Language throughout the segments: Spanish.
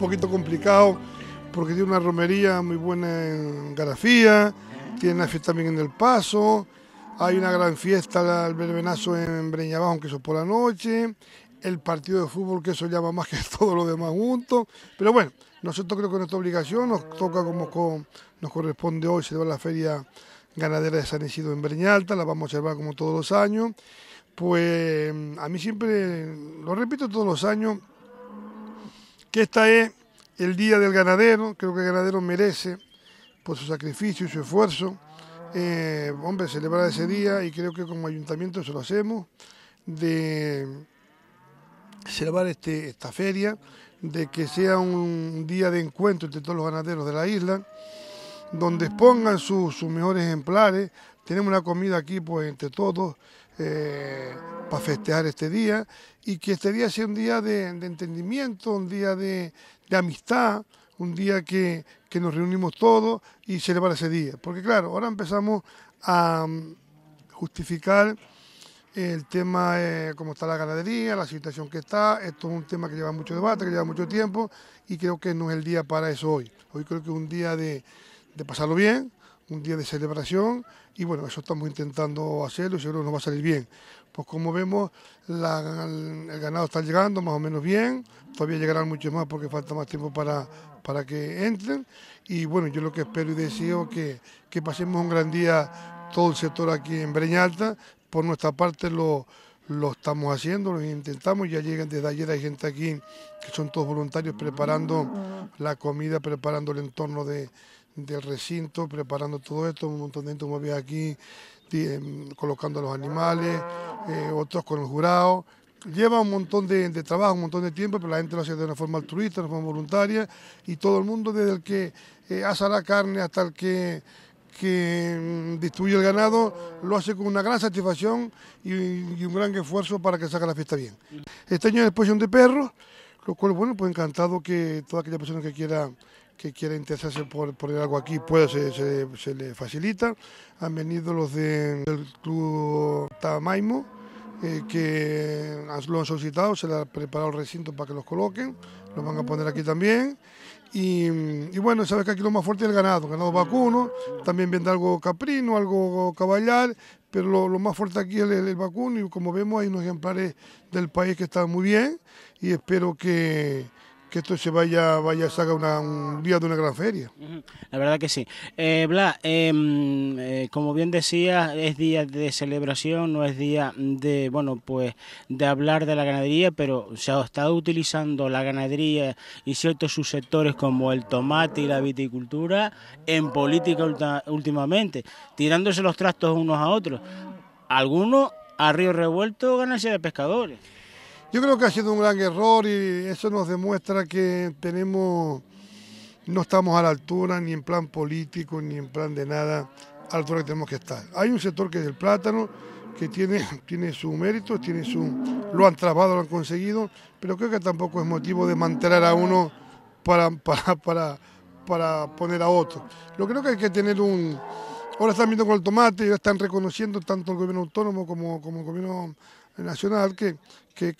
poquito complicado porque tiene una romería muy buena en Garafía, tiene una fiesta también en El Paso, hay una gran fiesta al verbenazo en Breñabajo, que eso es por la noche, el partido de fútbol, que eso llama más que todo lo demás juntos. Pero bueno, nosotros creo que nuestra obligación nos toca como nos corresponde hoy, se va la feria ganadera de San Isidro en Breñalta, la vamos a llevar como todos los años. Pues a mí siempre, lo repito todos los años, que esta es el Día del Ganadero, creo que el ganadero merece por su sacrificio y su esfuerzo, eh, hombre, celebrar ese día y creo que como ayuntamiento se lo hacemos, de celebrar este, esta feria, de que sea un día de encuentro entre todos los ganaderos de la isla, donde expongan sus mejores ejemplares, tenemos una comida aquí pues entre todos, eh, para festejar este día y que este día sea un día de, entendimiento, un día de, amistad, un día que, nos reunimos todos y celebrar ese día. Porque claro, ahora empezamos a mm, justificar el tema, eh, cómo está la ganadería, la situación que está, esto es un tema que lleva mucho debate, que lleva mucho tiempo y creo que no es el día para eso hoy. Hoy creo que es un día de, de pasarlo bien, un día de celebración y bueno, eso estamos intentando hacerlo y seguro nos va a salir bien. Pues como vemos, el ganado está llegando más o menos bien, todavía llegarán muchos más porque falta más tiempo para, para que entren y bueno, yo lo que espero y deseo que, que pasemos un gran día todo el sector aquí en breñalta por nuestra parte lo lo estamos haciendo, lo intentamos, ya llegan desde ayer, hay gente aquí que son todos voluntarios preparando la comida, preparando el entorno de, del recinto, preparando todo esto, un montón de gente como había aquí, em, colocando los animales, eh, otros con el jurado. Lleva un montón de, trabajo, un montón de tiempo, pero la gente lo hace de una forma altruista, de una forma voluntaria, y todo el mundo, desde el que eh, asa la carne hasta el que que mm, distribuye el ganado lo hace con una gran satisfacción y, un gran esfuerzo para que salga la fiesta bien. Este año es exposición de perros, lo cual, bueno, pues encantado que toda aquella persona que quiera que quiera interesarse por poner algo aquí puede, se, le facilita. Han venido los del club Tamaimo, eh, que lo han solicitado, se le ha preparado el recinto para que los coloquen, los van a poner aquí también. Y, bueno, sabes que aquí lo más fuerte es el ganado, ganado vacuno, también vende algo caprino, algo caballar, pero lo, más fuerte aquí es el, el, vacuno y como vemos hay unos ejemplares del país que están muy bien y espero que, que esto se vaya, vaya a sacar un día de una gran feria. La verdad que sí. Eh, Bla, em, eh, como bien decía, es día de celebración, no es día de, bueno, pues de hablar de la ganadería, pero se ha estado utilizando la ganadería y ciertos subsectores como el tomate y la viticultura en política últimamente, tirándose los trastos unos a otros. Algunos a río revuelto ganancia de pescadores. Yo creo que ha sido un gran error y eso nos demuestra que tenemos, no estamos a la altura ni en plan político ni en plan de nada a la altura que tenemos que estar. Hay un sector que es el plátano, que tiene, tiene su mérito, tiene su, lo han trabado, lo han conseguido, pero creo que tampoco es motivo de mantener a uno para, para, para, poner a otro. Lo creo que hay que tener un... Ahora están viendo con el tomate, ya están reconociendo tanto el gobierno autónomo como, como el gobierno nacional, que,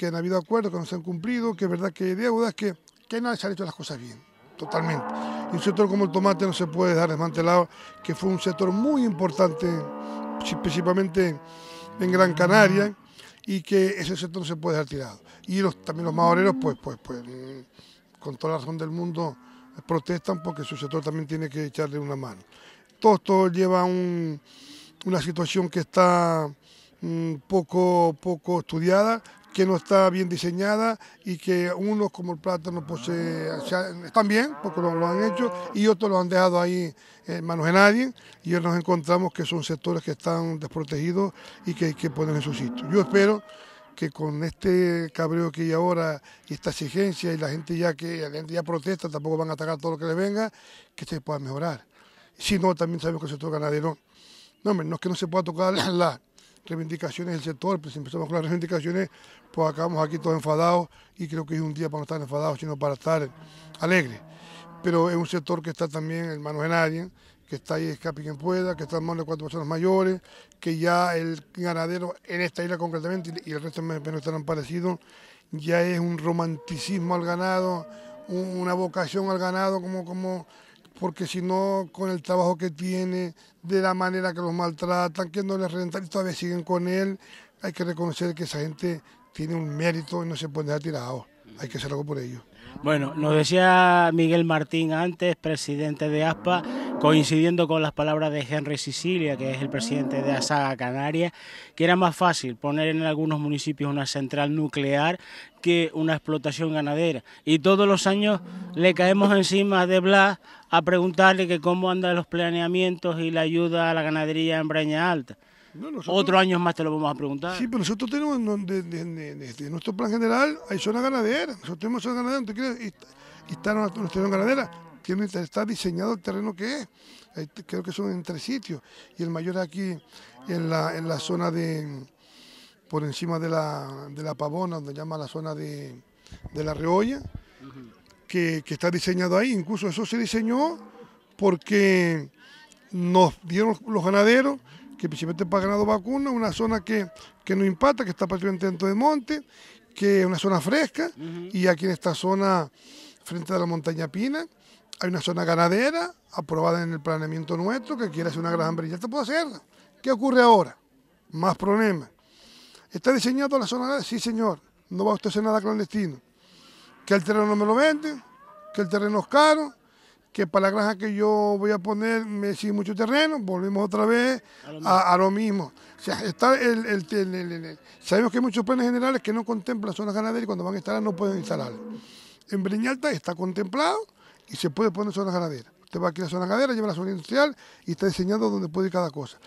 han habido acuerdos que no se han cumplido, que es verdad que hay deudas, que, que se han hecho las cosas bien, totalmente. Y un sector como el tomate no se puede dar desmantelado, que fue un sector muy importante, principalmente en Gran Canaria, y que ese sector no se puede dejar tirado. Y los, también los maoreros, pues, pues, pues, eh, con toda la razón del mundo, protestan porque su sector también tiene que echarle una mano. Todo esto lleva a una situación que está Mm, poco, poco estudiada, que no está bien diseñada y que unos como el plátano pues eh, están bien porque lo, lo, han hecho y otros lo han dejado ahí en manos de nadie y nos encontramos que son sectores que están desprotegidos y que hay que poner en su sitio. Yo espero que con este cabreo que hay ahora y esta exigencia y la gente ya que la gente ya protesta, tampoco van a atacar todo lo que le venga, que se pueda mejorar. Si no, también sabemos que el sector ganadero, no, hombre, no es que no se pueda tocar la, reivindicaciones del sector, pues si empezamos con las reivindicaciones, pues acabamos aquí todos enfadados y creo que es un día para no estar enfadados, sino para estar alegres. Pero es un sector que está también en manos de nadie, que está ahí escape quien pueda, que está en manos de cuatro personas mayores, que ya el ganadero en esta isla concretamente y el resto menos estarán parecidos, ya es un romanticismo al ganado, una vocación al ganado como... como porque si no, con el trabajo que tiene, de la manera que los maltratan, que no les rentan y todavía siguen con él, hay que reconocer que esa gente tiene un mérito y no se puede dejar tirado. Hay que hacer algo por ello. Bueno, nos decía Miguel Martín antes, presidente de ASPA, coincidiendo con las palabras de Henry Sicilia, que es el presidente de Asaga Canarias, que era más fácil poner en algunos municipios una central nuclear que una explotación ganadera. Y todos los años le caemos encima de Blas a preguntarle que cómo andan los planeamientos y la ayuda a la ganadería en Breña Alta. Otro año más te lo vamos a preguntar. Sí, pero nosotros tenemos, desde este, nuestro plan general, hay zona ganadera. Nosotros tenemos zonas ganaderas, y, y, están nuestras ganadera? está diseñado el terreno que es. Creo que son en tres sitios. Y el mayor aquí en la, zona de, por encima de la, pavona, donde llama la zona de, la reolla, que, está diseñado ahí. Incluso eso se diseñó porque nos dieron los ganaderos que principalmente para ganado vacuno, una zona que, que no impacta, que está prácticamente dentro de monte, que es una zona fresca, y aquí en esta zona, frente a la montaña Pina, hay una zona ganadera aprobada en el planeamiento nuestro que quiere hacer una gran esto puede hacerla. ¿Qué ocurre ahora? Más problemas. ¿Está diseñado la zona ganadera? Sí, señor. No va a usted hacer nada clandestino. Que el terreno no me lo vende, que el terreno es caro, que para la granja que yo voy a poner me sigue mucho terreno, volvemos otra vez a, lo mismo. sea, está el, sabemos que hay muchos planes generales que no contemplan zonas ganaderas y cuando van a instalar no pueden instalar. En Briñalta está contemplado, y se puede poner zona ganadera. Usted va aquí a la zona ganadera, lleva la zona industrial y está diseñado donde puede ir cada cosa.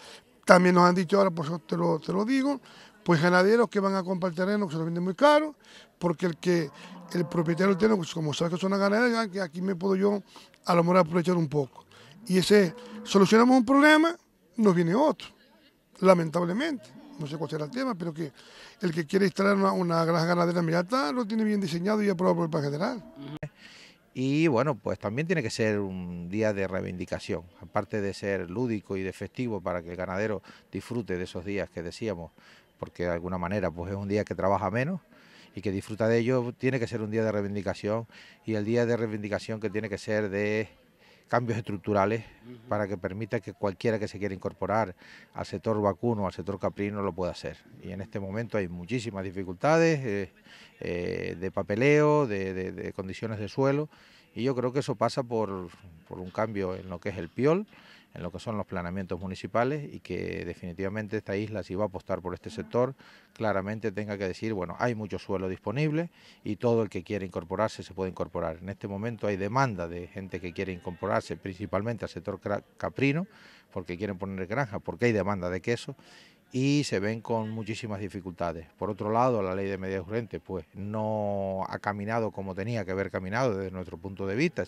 También nos han dicho ahora, por eso te lo, digo, pues ganaderos que van a comprar terreno que se lo venden muy caro, porque el que el propietario tiene... Pues como sabe que es una ganadera... Ah, que aquí me puedo yo a lo mejor aprovechar un poco. Y ese, solucionamos un problema, nos viene otro, lamentablemente. No sé cuál será el tema, pero que el que quiere instalar una, gran ganadera, ganadera está lo tiene bien diseñado y aprobado por el plan general. Y bueno, pues también tiene que ser un día de reivindicación, aparte de ser lúdico y de festivo para que el ganadero disfrute de esos días que decíamos, porque de alguna manera pues es un día que trabaja menos y que disfruta de ello, tiene que ser un día de reivindicación y el día de reivindicación que tiene que ser de cambios estructurales para que permita que cualquiera que se quiera incorporar al sector vacuno, al sector caprino, lo pueda hacer. Y en este momento hay muchísimas dificultades eh, eh, de papeleo, de condiciones de suelo, y yo creo que eso pasa por por un cambio en lo que es el Piol, en lo que son los planeamientos municipales y que definitivamente esta isla, si va a apostar por este sector, claramente tenga que decir, bueno, hay mucho suelo disponible y todo el que quiera incorporarse se puede incorporar. En este momento hay demanda de gente que quiere incorporarse principalmente al sector caprino, porque quieren poner granjas, porque hay demanda de queso y se ven con muchísimas dificultades. Por otro lado, la ley de medidas urgentes pues no ha caminado como tenía que haber caminado desde nuestro punto de vista.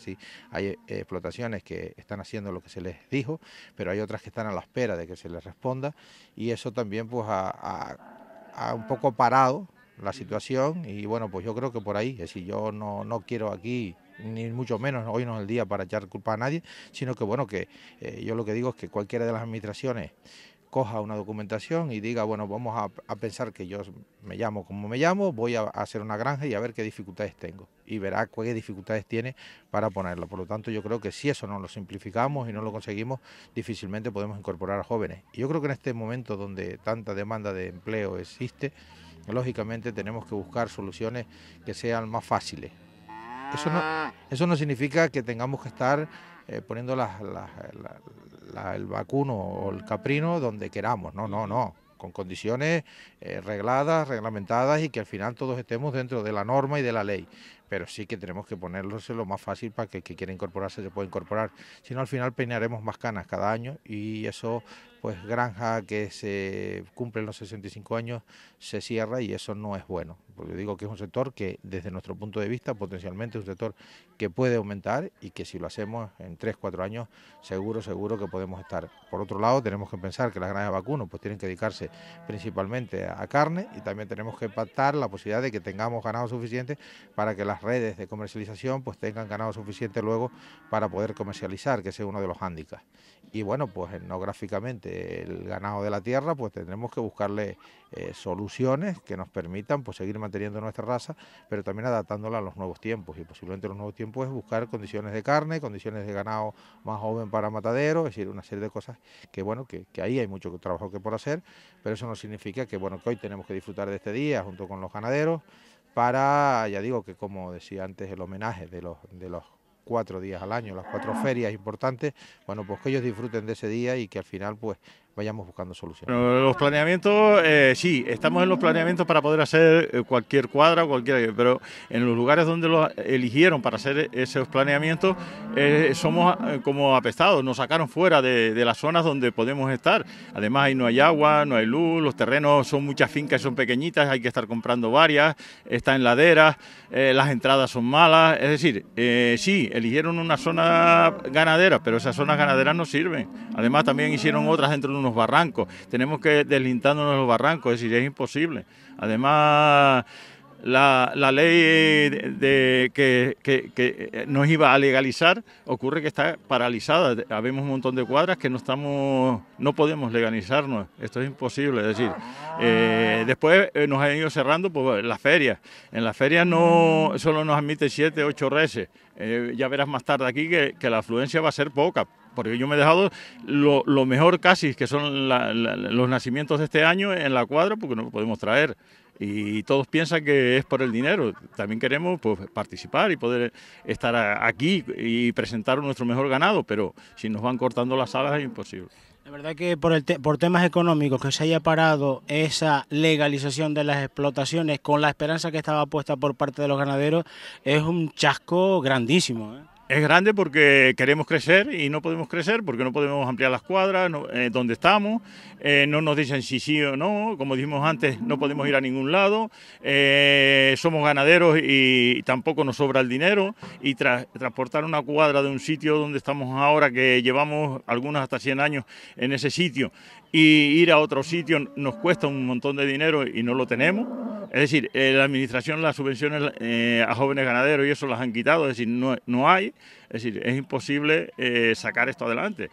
hay eh, explotaciones que están haciendo lo que se les dijo, pero hay otras que están a la espera de que se les responda y eso también pues ha, un poco parado la situación y bueno, pues yo creo que por ahí, es decir, yo no, quiero aquí ni mucho menos, hoy no es el día para echar culpa a nadie, sino que bueno, que eh, yo lo que digo es que cualquiera de las administraciones coja una documentación y diga, bueno, vamos a, pensar que yo me llamo como me llamo, voy a, hacer una granja y a ver qué dificultades tengo. Y verá qué dificultades tiene para ponerla... Por lo tanto, yo creo que si eso no lo simplificamos y no lo conseguimos, difícilmente podemos incorporar a jóvenes. Y yo creo que en este momento donde tanta demanda de empleo existe, lógicamente tenemos que buscar soluciones que sean más fáciles. Eso no, ah. eso no significa que tengamos que estar eh, poniendo las el vacuno o el caprino donde queramos. No, no, no. Con condiciones eh, regladas, reglamentadas y que al final todos estemos dentro de la norma y de la ley. Pero sí que tenemos que ponerlos lo más fácil para que el que quiera incorporarse se pueda incorporar. Si no, al final peinaremos más canas cada año y eso pues granja que se cumple los 65 años se cierra y eso no es bueno. Porque digo que es un sector que desde nuestro punto de vista potencialmente es un sector que puede aumentar y que si lo hacemos en 3, 4 años seguro, seguro que podemos estar. Por otro lado tenemos que pensar que las granjas vacuno pues tienen que dedicarse principalmente a carne y también tenemos que pactar la posibilidad de que tengamos ganado suficiente para que las redes de comercialización pues tengan ganado suficiente luego para poder comercializar, que es uno de los hándicaps. Y bueno, pues no gráficamente el ganado de la tierra, pues tendremos que buscarle eh, soluciones que nos permitan pues, seguir manteniendo nuestra raza, pero también adaptándola a los nuevos tiempos. Y posiblemente los nuevos tiempos es buscar condiciones de carne, condiciones de ganado más joven para matadero, es decir, una serie de cosas que, bueno, que ahí hay mucho trabajo que por hacer, pero eso no significa que, bueno, que hoy tenemos que disfrutar de este día junto con los ganaderos para, ya digo, que como decía antes, el homenaje de los, de los cuatro días al año, las cuatro ferias importantes, bueno, pues que ellos disfruten de ese día y que al final pues vayamos buscando soluciones. los planeamientos, eh, sí, estamos en los planeamientos para poder hacer eh, cualquier cuadra cualquier, pero en los lugares donde los eligieron para hacer esos planeamientos, eh, somos como apestados, nos sacaron fuera de, las zonas donde podemos estar. Además, ahí no hay agua, no hay luz, los terrenos son muchas fincas, son pequeñitas, hay que estar comprando varias, está en laderas, las entradas son malas, es decir, sí, eligieron una zona ganadera, pero esas zonas ganaderas no sirven. Además, también hicieron otras dentro de un barrancos, tenemos que deslindándonos los barrancos, es decir, es imposible. Además, la, ley de, que, nos iba a legalizar ocurre que está paralizada. Habemos un montón de cuadras que no estamos, no podemos legalizarnos. Esto es imposible. Es decir, eh, ah. después eh, nos han ido cerrando pues, las ferias. En las ferias no solo nos admite siete, ocho reses. Eh, ya verás más tarde aquí que la afluencia va a ser poca porque yo me he dejado lo, mejor casi, que son los nacimientos de este año en la cuadra, porque no lo podemos traer. Y todos piensan que es por el dinero. También queremos pues, participar y poder estar aquí y presentar nuestro mejor ganado, pero si nos van cortando las alas es imposible. La verdad que por, el por temas económicos que se haya parado esa legalización de las explotaciones con la esperanza que estaba puesta por parte de los ganaderos es un chasco grandísimo. ¿eh? Es grande porque queremos crecer y no podemos crecer porque no podemos ampliar las cuadras eh, donde estamos, eh, no nos dicen si sí o no, como dijimos antes, no podemos ir a ningún lado, eh, somos ganaderos y tampoco nos sobra el dinero y transportar una cuadra de un sitio donde estamos ahora, que llevamos algunos hasta 100 años en ese sitio, y ir a otro sitio nos cuesta un montón de dinero y no lo tenemos. Es decir, eh, la administración las subvenciones eh, a jóvenes ganaderos y eso las han quitado, es decir, no, no hay, es decir, es imposible eh, sacar esto adelante.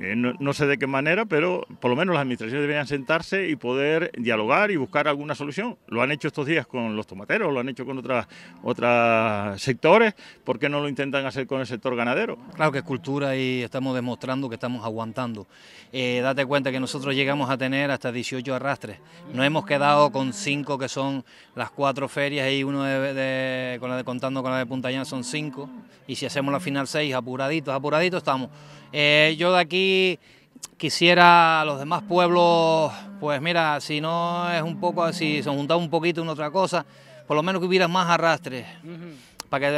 Eh, no, sé de qué manera, pero por lo menos las administraciones deberían sentarse y poder dialogar y buscar alguna solución. Lo han hecho estos días con los tomateros, lo han hecho con otros otras sectores, ¿por qué no lo intentan hacer con el sector ganadero? Claro que es cultura y estamos demostrando que estamos aguantando. Eh, date cuenta que nosotros llegamos a tener hasta 18 arrastres, no hemos quedado con 5 que son las cuatro ferias y uno de, con la de, contando con la de Puntañán son 5 y si hacemos la final 6 apuraditos, apuraditos estamos. Eh, yo de aquí quisiera los demás pueblos, pues mira, si no es un poco así, se juntaba un poquito en otra cosa, por lo menos que hubiera más arrastre para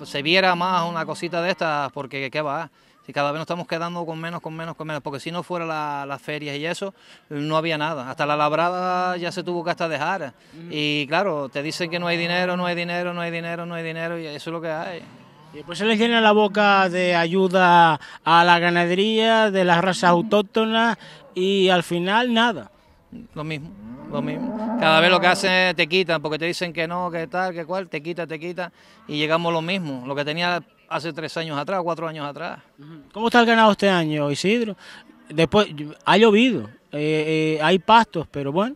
que se viera más una cosita de estas, porque qué va, si cada vez nos estamos quedando con menos, con menos, con menos, porque si no fuera la, las ferias y eso, no había nada, hasta la labrada ya se tuvo que hasta dejar, y claro, te dicen que no hay dinero, no hay dinero, no hay dinero, no hay dinero, y eso es lo que hay. Y eh, Pues se les llena la boca de ayuda a la ganadería, de las razas autóctonas y al final nada. Lo mismo, lo mismo. Cada vez lo que hacen te quitan, porque te dicen que no, que tal, que cual, te quita, te quita y llegamos lo mismo, lo que tenía hace tres años atrás, cuatro años atrás. ¿Cómo está el ganado este año, Isidro? Después ha llovido, eh, eh, hay pastos, pero bueno,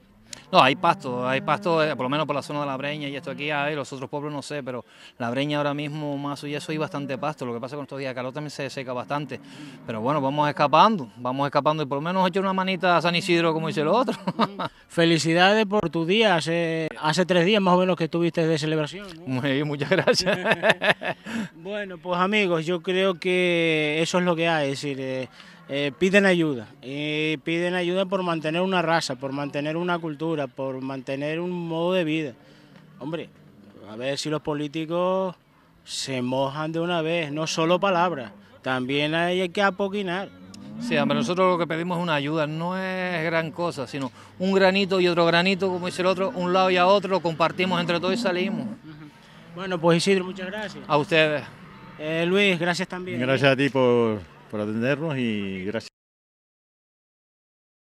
no, hay pasto, hay pasto, eh, por lo menos por la zona de La Breña y esto aquí hay, los otros pueblos no sé, pero La Breña ahora mismo, más y eso, hay bastante pasto. Lo que pasa con estos días de calor también se seca bastante. Pero bueno, vamos escapando, vamos escapando y por lo menos hecho una manita a San Isidro como dice el otro. Felicidades por tu día, hace, tres días más o menos que estuviste de celebración. muchas gracias. bueno, pues amigos, yo creo que eso es lo que hay, es decir... Eh, eh, piden ayuda. Y eh, piden ayuda por mantener una raza, por mantener una cultura, por mantener un modo de vida. Hombre, a ver si los políticos se mojan de una vez, no solo palabras, también hay que apoquinar. Sí, hombre, nosotros lo que pedimos es una ayuda, no es gran cosa, sino un granito y otro granito, como dice el otro, un lado y a otro, compartimos entre todos y salimos. Bueno, pues Isidro, muchas gracias. A ustedes. Eh, Luis, gracias también. Gracias a ti por por atendernos y gracias.